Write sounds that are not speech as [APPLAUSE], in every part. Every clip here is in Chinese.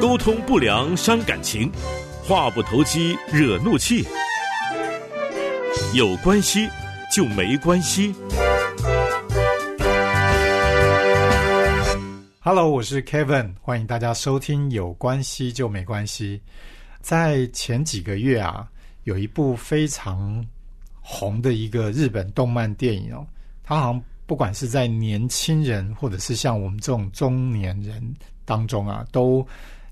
沟通不良伤感情，话不投机惹怒气。有关系就没关系。Hello，我是 Kevin，欢迎大家收听《有关系就没关系》。在前几个月啊，有一部非常红的一个日本动漫电影哦，它好像。不管是在年轻人，或者是像我们这种中年人当中啊，都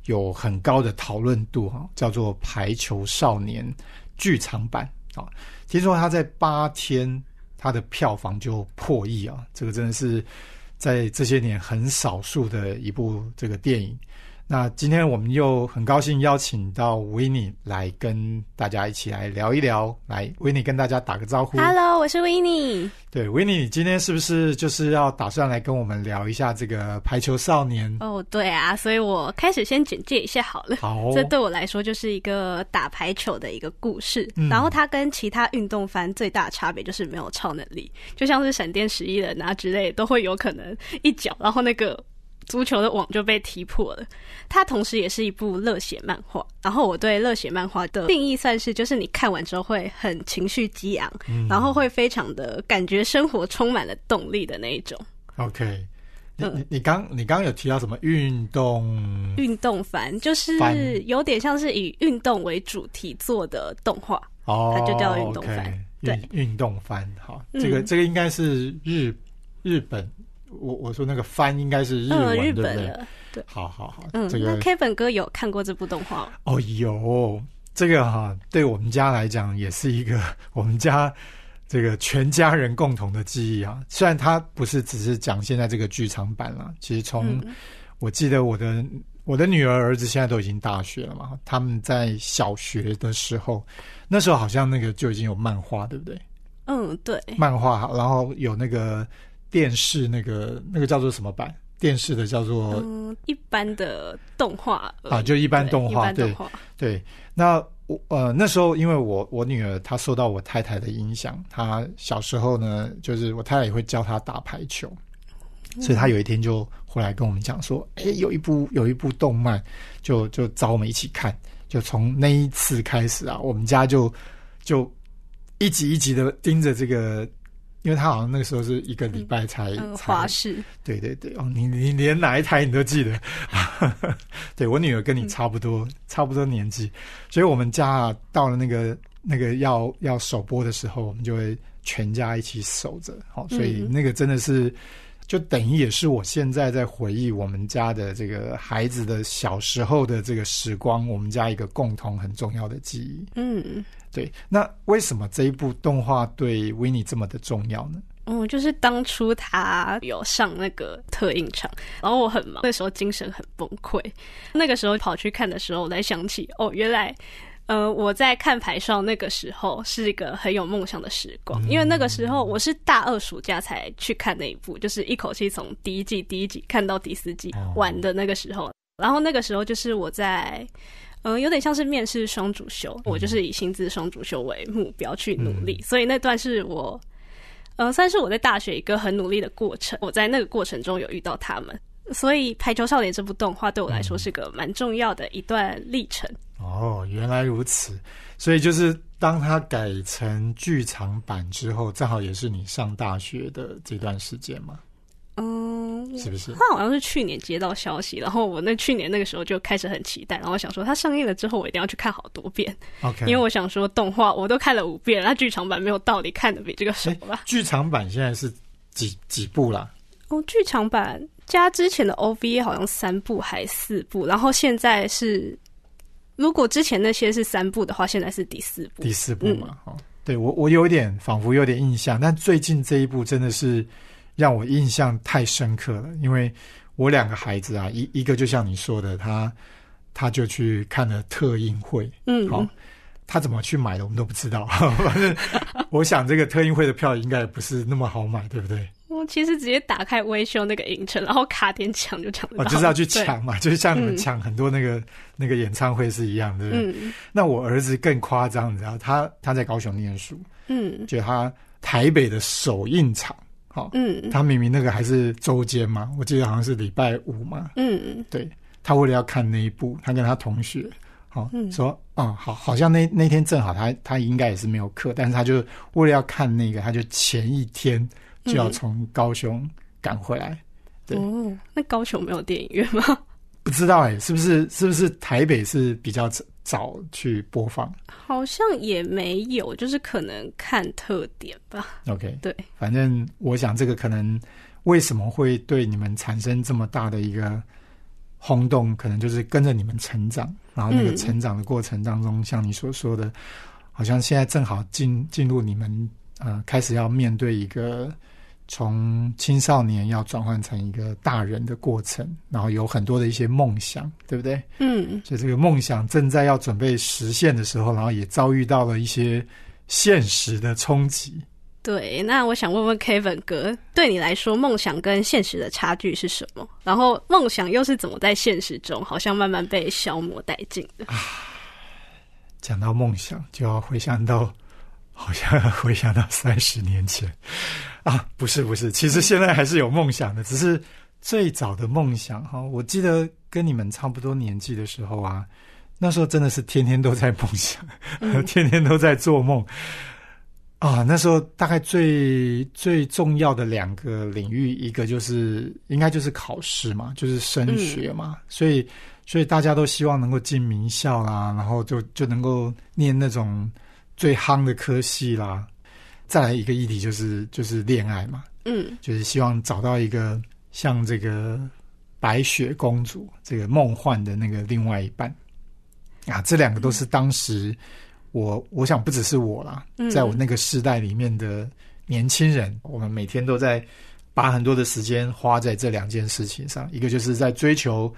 有很高的讨论度哈，叫做《排球少年》剧场版啊。听说他在八天，他的票房就破亿啊，这个真的是在这些年很少数的一部这个电影。那今天我们又很高兴邀请到维尼来跟大家一起来聊一聊。来，维尼跟大家打个招呼。Hello，我是维尼。对，维尼今天是不是就是要打算来跟我们聊一下这个排球少年？哦，对啊，所以我开始先简介一下好了。哦。这对我来说就是一个打排球的一个故事。嗯。然后它跟其他运动番最大的差别就是没有超能力，就像是闪电十一人啊之类，都会有可能一脚，然后那个。足球的网就被踢破了。它同时也是一部热血漫画。然后我对热血漫画的定义算是，就是你看完之后会很情绪激昂，然后会非常的感觉生活充满了动力的那一种。OK，你你刚你刚刚有提到什么运动？运动番就是有点像是以运动为主题做的动画哦，它就叫运动番。对，运动番。好，这个这个应该是日日本。我我说那个翻应该是日文，对不对？对，好好好，嗯。那 Kevin 哥有看过这部动画？哦，有这个哈，对我们家来讲也是一个我们家这个全家人共同的记忆啊。虽然它不是只是讲现在这个剧场版了，其实从我记得我的我的女儿儿子现在都已经大学了嘛，他们在小学的时候，那时候好像那个就已经有漫画，对不对？嗯，对，漫画，然后有那个。电视那个那个叫做什么版？电视的叫做嗯一般的动画啊，就一般动画对对。那我呃那时候，因为我我女儿她受到我太太的影响，她小时候呢，就是我太太也会教她打排球，所以她有一天就回来跟我们讲说：“哎，有一部有一部动漫，就就找我们一起看。”就从那一次开始啊，我们家就就一集一集的盯着这个。因为他好像那个时候是一个礼拜才华氏，对对对哦，你你连哪一台你都记得，[LAUGHS] 对我女儿跟你差不多，差不多年纪，所以我们家到了那个那个要要首播的时候，我们就会全家一起守着，好，所以那个真的是就等于也是我现在在回忆我们家的这个孩子的小时候的这个时光，我们家一个共同很重要的记忆，嗯。对，那为什么这一部动画对维尼这么的重要呢？嗯，就是当初他有上那个特映场，然后我很忙，那时候精神很崩溃。那个时候跑去看的时候，我才想起，哦，原来，呃，我在看排上那个时候是一个很有梦想的时光，因为那个时候我是大二暑假才去看那一部，就是一口气从第一季、第一集看到第四季完的那个时候。然后那个时候就是我在。嗯，有点像是面试双主修，我就是以薪资双主修为目标去努力，所以那段是我，呃，算是我在大学一个很努力的过程。我在那个过程中有遇到他们，所以《排球少年》这部动画对我来说是个蛮重要的一段历程。哦，原来如此，所以就是当它改成剧场版之后，正好也是你上大学的这段时间嘛。嗯，是不是？他好像是去年接到消息，然后我那去年那个时候就开始很期待，然后想说他上映了之后我一定要去看好多遍。OK，因为我想说动画我都看了五遍，那剧场版没有道理看的比这个少吧？剧场版现在是几几部啦？哦，剧场版加之前的 OVA 好像三部还四部，然后现在是如果之前那些是三部的话，现在是第四部，第四部嘛？哦，对我我有点仿佛有点印象，但最近这一部真的是。让我印象太深刻了，因为我两个孩子啊，一一个就像你说的，他他就去看了特映会，嗯，好，他怎么去买的我们都不知道，[LAUGHS] 反正我想这个特映会的票应该也不是那么好买，对不对？我其实直接打开微秀那个影城，然后卡点抢就抢得到。我就是要去抢嘛，[LAUGHS] 就是像你们抢很多那个那个演唱会是一样的。那我儿子更夸张，你知道，他他在高雄念书，嗯，就他台北的首映场。好，嗯，他明明那个还是周间嘛，我记得好像是礼拜五嘛，嗯嗯，对他为了要看那一部，他跟他同学，好，说啊好，好像那那天正好他他应该也是没有课，但是他就为了要看那个，他就前一天就要从高雄赶回来。哦，那高雄没有电影院吗？不知道哎，是不是是不是台北是比较早去播放？好像也没有，就是可能看特点吧。OK，对，反正我想这个可能为什么会对你们产生这么大的一个轰动，可能就是跟着你们成长，然后那个成长的过程当中，像你所说的，好像现在正好进进入你们呃开始要面对一个。从青少年要转换成一个大人的过程，然后有很多的一些梦想，对不对？嗯，就这个梦想正在要准备实现的时候，然后也遭遇到了一些现实的冲击。对，那我想问问 Kevin 哥，对你来说，梦想跟现实的差距是什么？然后，梦想又是怎么在现实中好像慢慢被消磨殆尽的？讲到梦想，就要回想到，好像 [LAUGHS] 回想到三十年前。啊，不是不是，其实现在还是有梦想的，只是最早的梦想哈。我记得跟你们差不多年纪的时候啊，那时候真的是天天都在梦想，[LAUGHS] 天天都在做梦啊。那时候大概最最重要的两个领域，一个就是应该就是考试嘛，就是升学嘛，所以所以大家都希望能够进名校啦，然后就就能够念那种最夯的科系啦。再来一个议题就是就是恋爱嘛，嗯，就是希望找到一个像这个白雪公主这个梦幻的那个另外一半啊，这两个都是当时我我想不只是我啦，在我那个时代里面的年轻人，我们每天都在把很多的时间花在这两件事情上，一个就是在追求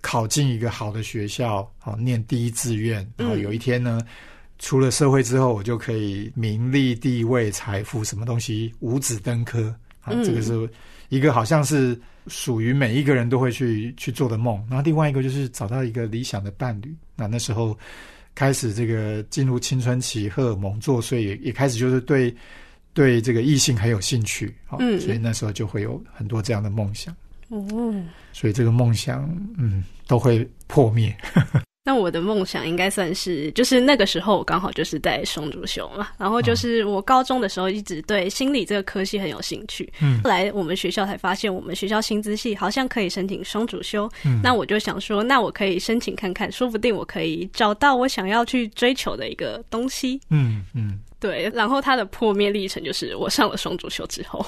考进一个好的学校，好念第一志愿，然后有一天呢。出了社会之后，我就可以名利地位财富什么东西五子登科啊，这个是一个好像是属于每一个人都会去去做的梦。后另外一个就是找到一个理想的伴侣。那那时候开始这个进入青春期，荷尔蒙作祟，也也开始就是对对这个异性很有兴趣啊，所以那时候就会有很多这样的梦想。哦，所以这个梦想嗯都会破灭。[LAUGHS] 那我的梦想应该算是，就是那个时候我刚好就是在双主修嘛，然后就是我高中的时候一直对心理这个科系很有兴趣，嗯，后来我们学校才发现我们学校心资系好像可以申请双主修，嗯，那我就想说，那我可以申请看看，说不定我可以找到我想要去追求的一个东西，嗯嗯，对，然后它的破灭历程就是我上了双主修之后。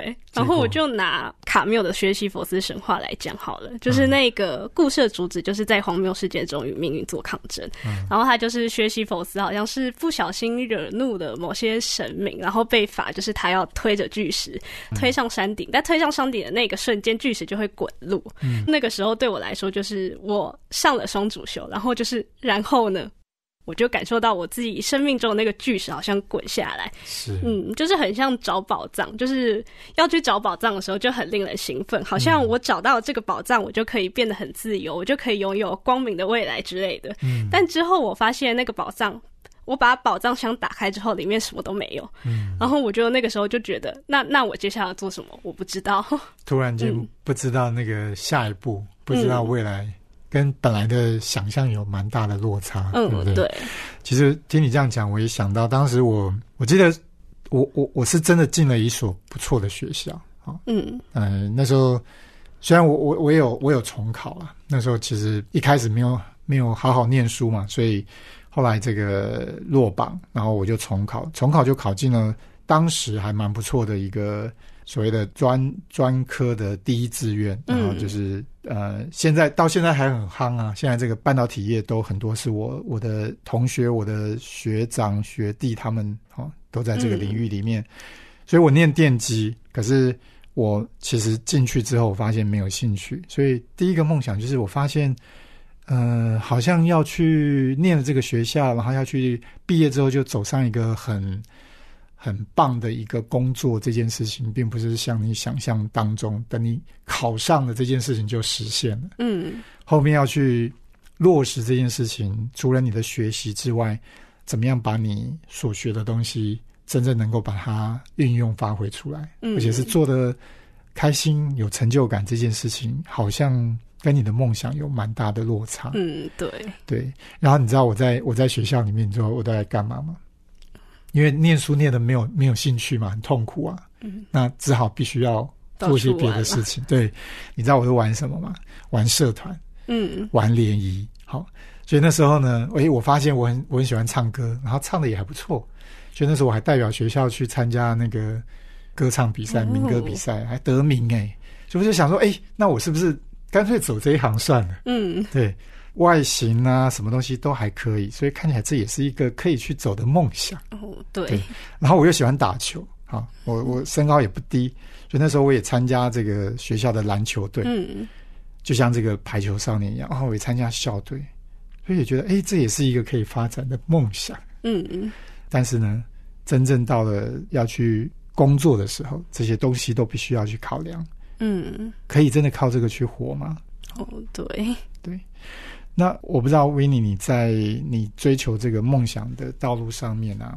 对，然后我就拿卡缪的《薛西佛斯神话》来讲好了，就是那个故事的主旨就是在荒谬世界中与命运做抗争。然后他就是薛西佛斯，好像是不小心惹怒了某些神明，然后被罚，就是他要推着巨石推上山顶。在推上山顶的那个瞬间，巨石就会滚落。那个时候对我来说，就是我上了双主修，然后就是然后呢？我就感受到我自己生命中的那个巨石好像滚下来，是，嗯，就是很像找宝藏，就是要去找宝藏的时候就很令人兴奋，好像我找到这个宝藏，我就可以变得很自由，我就可以拥有光明的未来之类的。嗯，但之后我发现那个宝藏，我把宝藏箱打开之后，里面什么都没有。嗯，然后我就那个时候就觉得，那那我接下来做什么？我不知道，突然间不知道那个下一步，不知道未来。跟本来的想象有蛮大的落差，对不对？其实听你这样讲，我也想到当时我，我记得我我我是真的进了一所不错的学校啊，嗯嗯，那时候虽然我我我有我有重考了，那时候其实一开始没有没有好好念书嘛，所以后来这个落榜，然后我就重考，重考就考进了当时还蛮不错的一个。所谓的专专科的第一志愿，然后就是呃，现在到现在还很夯啊。现在这个半导体业都很多是我我的同学、我的学长学弟他们哦都在这个领域里面，所以我念电机，可是我其实进去之后发现没有兴趣，所以第一个梦想就是我发现，嗯，好像要去念了这个学校，然后要去毕业之后就走上一个很。很棒的一个工作，这件事情并不是像你想象当中，等你考上了这件事情就实现了。嗯，后面要去落实这件事情，除了你的学习之外，怎么样把你所学的东西真正能够把它运用发挥出来，而且是做的开心、有成就感这件事情，好像跟你的梦想有蛮大的落差。嗯，对对。然后你知道我在我在学校里面，你道我都在干嘛吗？因为念书念的没有没有兴趣嘛，很痛苦啊。嗯，那只好必须要做些别的事情。[LAUGHS] 对，你知道我是玩什么吗？玩社团，嗯，玩联谊。好，所以那时候呢，哎，我发现我很我很喜欢唱歌，然后唱的也还不错。所以那时候我还代表学校去参加那个歌唱比赛、民歌比赛，还得名哎。所以我就想说，哎，那我是不是干脆走这一行算了？嗯，对。外形啊，什么东西都还可以，所以看起来这也是一个可以去走的梦想。哦，对。然后我又喜欢打球，啊，我我身高也不低，所以那时候我也参加这个学校的篮球队，嗯，就像这个排球少年一样，然、后我也参加校队，所以也觉得哎，这也是一个可以发展的梦想。嗯嗯。但是呢，真正到了要去工作的时候，这些东西都必须要去考量。嗯，可以真的靠这个去活吗？哦，对，对。那我不知道，维尼，你在你追求这个梦想的道路上面呢，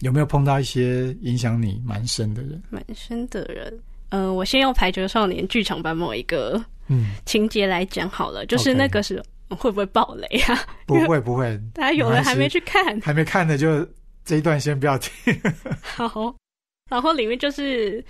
有没有碰到一些影响你蛮深的人？蛮深的人，嗯，我先用《排球少年》剧场版某一个嗯情节来讲好了，就是那个是会不会爆雷啊？不 [LAUGHS] 会不会，大家有人还没去看，还没看的就这一段先不要听。[LAUGHS] 好，然后里面就是。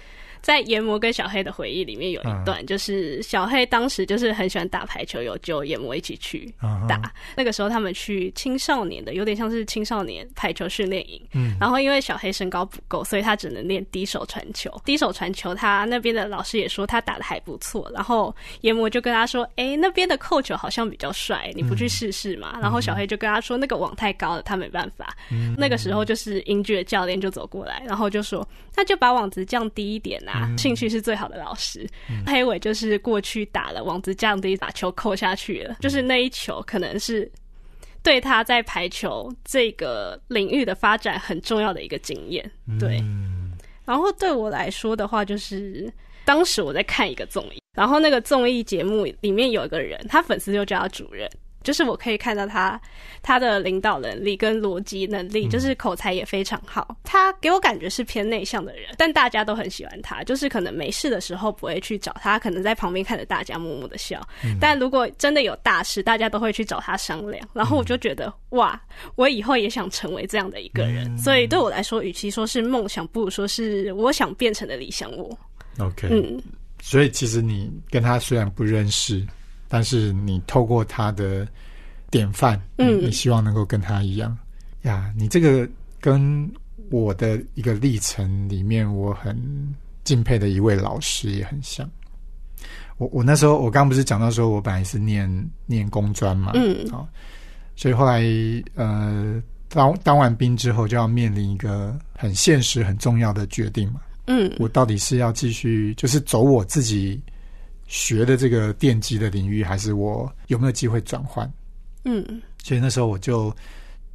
在研磨跟小黑的回忆里面有一段，就是小黑当时就是很喜欢打排球，有就研磨一起去打。那个时候他们去青少年的，有点像是青少年排球训练营。然后因为小黑身高不够，所以他只能练低手传球。低手传球，他那边的老师也说他打的还不错。然后研磨就跟他说：“哎，那边的扣球好像比较帅，你不去试试嘛？”然后小黑就跟他说：“那个网太高了，他没办法。”那个时候就是英俊的教练就走过来，然后就说：“那就把网子降低一点呐。”兴趣是最好的老师。黑尾就是过去打了王子这样的把球扣下去了，就是那一球可能是对他在排球这个领域的发展很重要的一个经验。对，然后对我来说的话，就是当时我在看一个综艺，然后那个综艺节目里面有一个人，他粉丝就叫他主任。就是我可以看到他，他的领导能力跟逻辑能力，就是口才也非常好。他给我感觉是偏内向的人，但大家都很喜欢他。就是可能没事的时候不会去找他，可能在旁边看着大家默默的笑。但如果真的有大事，大家都会去找他商量。然后我就觉得哇，我以后也想成为这样的一个人。所以对我来说，与其说是梦想，不如说是我想变成的理想我。OK，嗯，所以其实你跟他虽然不认识。但是你透过他的典范，嗯，你希望能够跟他一样呀？你这个跟我的一个历程里面，我很敬佩的一位老师也很像。我我那时候我刚不是讲到说，我本来是念念工专嘛，嗯，好，所以后来呃，当当完兵之后，就要面临一个很现实、很重要的决定嘛，嗯，我到底是要继续，就是走我自己。学的这个电机的领域，还是我有没有机会转换？嗯，所以那时候我就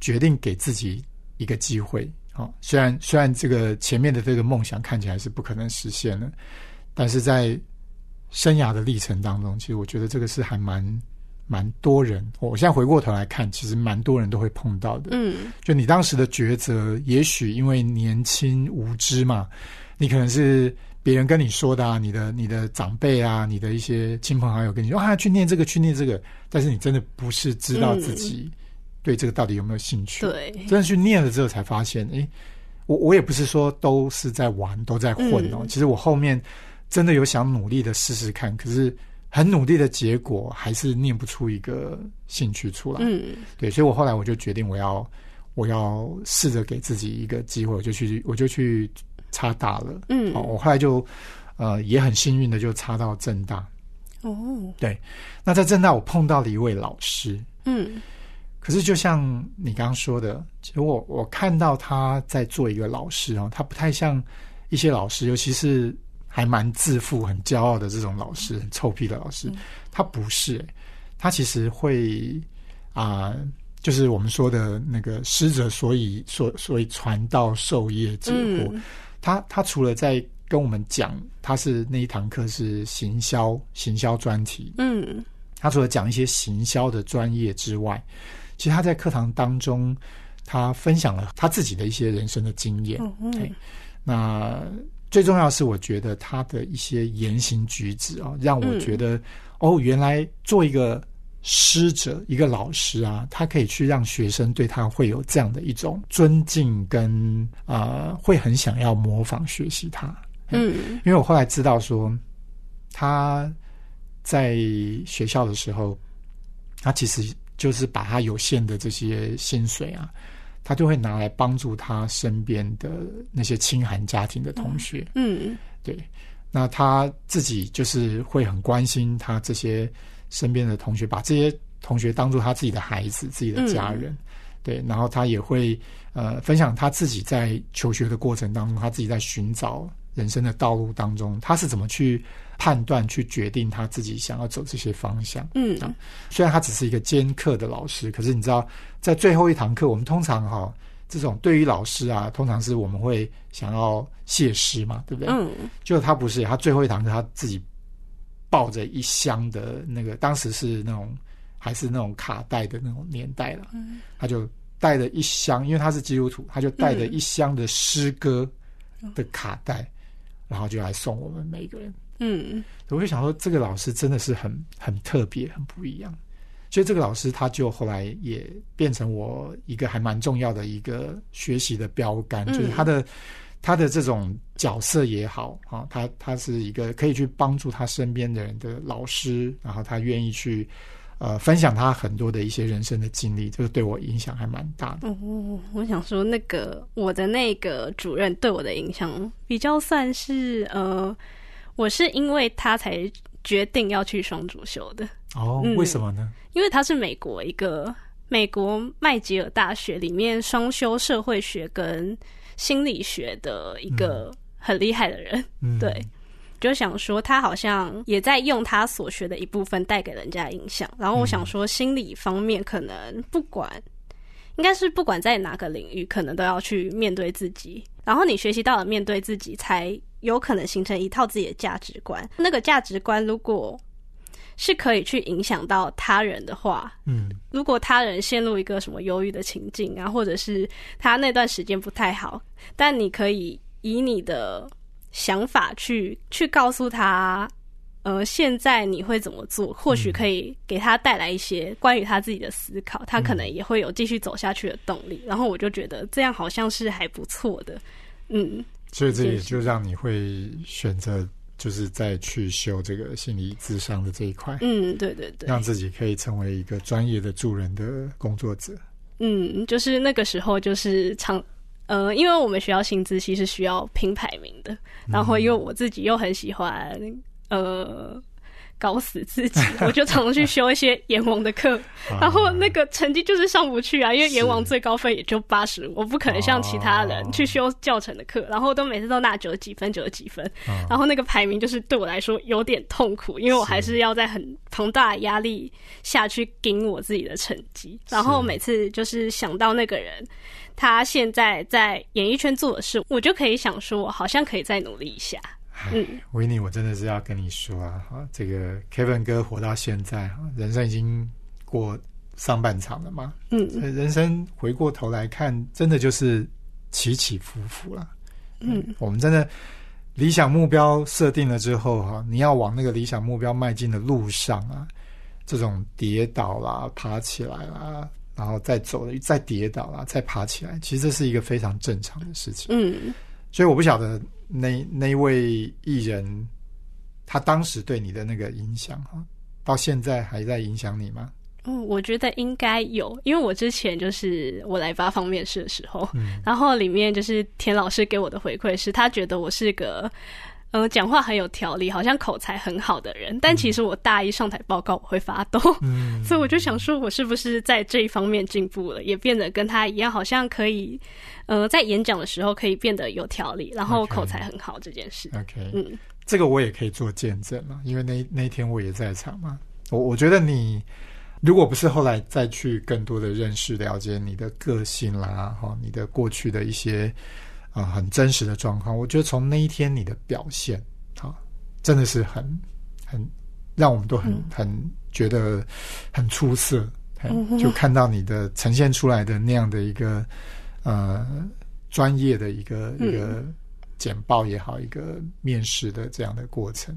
决定给自己一个机会。啊，虽然虽然这个前面的这个梦想看起来是不可能实现了，但是在生涯的历程当中，其实我觉得这个是还蛮蛮多人。我现在回过头来看，其实蛮多人都会碰到的。嗯，就你当时的抉择，也许因为年轻无知嘛，你可能是。别人跟你说的，啊，你的你的长辈啊，你的一些亲朋好友跟你说啊，去念这个，去念这个。但是你真的不是知道自己对这个到底有没有兴趣？对，真的去念了之后才发现，哎，我我也不是说都是在玩，都在混哦。其实我后面真的有想努力的试试看，可是很努力的结果还是念不出一个兴趣出来。嗯，对，所以我后来我就决定，我要我要试着给自己一个机会，我就去我就去。差大了，嗯，哦，我后来就，呃，也很幸运的就插到正大，哦，对，那在正大我碰到了一位老师，嗯，可是就像你刚刚说的，其实我我看到他在做一个老师哦，他不太像一些老师，尤其是还蛮自负、很骄傲的这种老师，臭屁的老师，他不是，他其实会啊，就是我们说的那个师者，所以所所以传道授业解惑。他他除了在跟我们讲，他是那一堂课是行销行销专题，嗯，他除了讲一些行销的专业之外，其实他在课堂当中，他分享了他自己的一些人生的经验。嗯，那最重要是我觉得他的一些言行举止啊，让我觉得哦，原来做一个。师者，一个老师啊，他可以去让学生对他会有这样的一种尊敬，跟啊，会很想要模仿学习他。嗯，因为我后来知道说，他在学校的时候，他其实就是把他有限的这些薪水啊，他就会拿来帮助他身边的那些清寒家庭的同学。嗯嗯，对，那他自己就是会很关心他这些。身边的同学把这些同学当做他自己的孩子、自己的家人，对，然后他也会呃分享他自己在求学的过程当中，他自己在寻找人生的道路当中，他是怎么去判断、去决定他自己想要走这些方向。嗯，虽然他只是一个兼课的老师，可是你知道，在最后一堂课，我们通常哈，这种对于老师啊，通常是我们会想要谢师嘛，对不对？嗯，就他不是，他最后一堂课他自己。抱着一箱的那个，当时是那种还是那种卡带的那种年代了。嗯，他就带着一箱，因为他是基督徒，他就带着一箱的诗歌的卡带，然后就来送我们每一个人。嗯，我就想说，这个老师真的是很很特别，很不一样。所以这个老师他就后来也变成我一个还蛮重要的一个学习的标杆，就是他的。他的这种角色也好，啊，他他是一个可以去帮助他身边的人的老师，然后他愿意去呃分享他很多的一些人生的经历，这个对我影响还蛮大的。哦，我想说那个我的那个主任对我的影响比较算是呃，我是因为他才决定要去双主修的。哦，为什么呢？因为他是美国一个美国麦吉尔大学里面双修社会学跟。心理学的一个很厉害的人，对，就想说他好像也在用他所学的一部分带给人家影响。然后我想说，心理方面可能不管，应该是不管在哪个领域，可能都要去面对自己。然后你学习到了面对自己，才有可能形成一套自己的价值观。那个价值观如果。是可以去影响到他人的话，嗯，如果他人陷入一个什么忧郁的情境啊，或者是他那段时间不太好，但你可以以你的想法去去告诉他，呃，现在你会怎么做？或许可以给他带来一些关于他自己的思考，他可能也会有继续走下去的动力。然后我就觉得这样好像是还不错的，嗯，所以这也就让你会选择。就是再去修这个心理智商的这一块，嗯，对对对，让自己可以成为一个专业的助人的工作者。嗯，就是那个时候，就是唱，呃，因为我们学校新自习是需要拼排名的，然后因为我自己又很喜欢，呃。搞死自己，[LAUGHS] 我就常常去修一些阎王的课，[LAUGHS] 然后那个成绩就是上不去啊，因为阎王最高分也就八十，我不可能像其他人去修教程的课，然后都每次都拿九十几分，九十几分，然后那个排名就是对我来说有点痛苦，因为我还是要在很庞大压力下去顶我自己的成绩，然后每次就是想到那个人，他现在在演艺圈做的事，我就可以想说，好像可以再努力一下。嗯，维尼，我真的是要跟你说啊，哈，这个 Kevin 哥活到现在哈，人生已经过上半场了嘛。嗯，人生回过头来看，真的就是起起伏伏了。嗯，我们真的理想目标设定了之后哈，你要往那个理想目标迈进的路上啊，这种跌倒啦、爬起来啦，然后再走，再跌倒啦、再爬起来，其实这是一个非常正常的事情。嗯。所以我不晓得那那位艺人，他当时对你的那个影响哈，到现在还在影响你吗？嗯，我觉得应该有，因为我之前就是我来八方面试的时候，然后里面就是田老师给我的回馈是，他觉得我是个。呃，讲话很有条理，好像口才很好的人。但其实我大一上台报告，我会发抖。嗯，[LAUGHS] 所以我就想说，我是不是在这一方面进步了，也变得跟他一样，好像可以，呃，在演讲的时候可以变得有条理，然后口才很好这件事。OK，嗯，这个我也可以做见证嘛，因为那那天我也在场嘛。我我觉得你，如果不是后来再去更多的认识了解你的个性啦，哈，你的过去的一些。啊，很真实的状况。我觉得从那一天你的表现，啊，真的是很很让我们都很很觉得很出色，就看到你的呈现出来的那样的一个呃专业的一个一个简报也好，一个面试的这样的过程。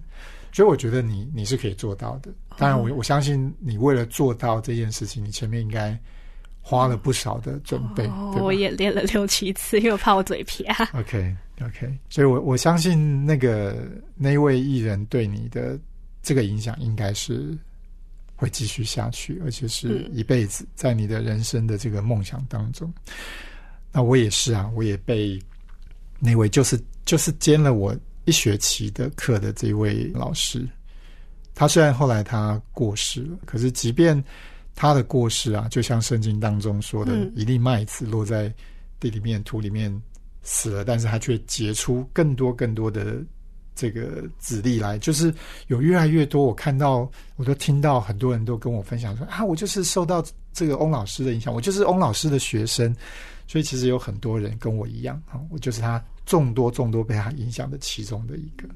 所以我觉得你你是可以做到的。当然，我我相信你为了做到这件事情，你前面应该。花了不少的准备，我也练了六七次，因为我怕我嘴皮啊。OK，OK，所以，我我相信那个那位艺人对你的这个影响，应该是会继续下去，而且是一辈子在你的人生的这个梦想当中。那我也是啊，我也被那位就是就是兼了我一学期的课的这位老师，他虽然后来他过世了，可是即便。他的过事啊，就像圣经当中说的，一粒麦子落在地里面、土里面死了，但是他却结出更多更多的这个籽粒来，就是有越来越多，我看到我都听到很多人都跟我分享说啊，我就是受到这个翁老师的影响，我就是翁老师的学生，所以其实有很多人跟我一样啊，我就是他众多众多被他影响的其中的一个。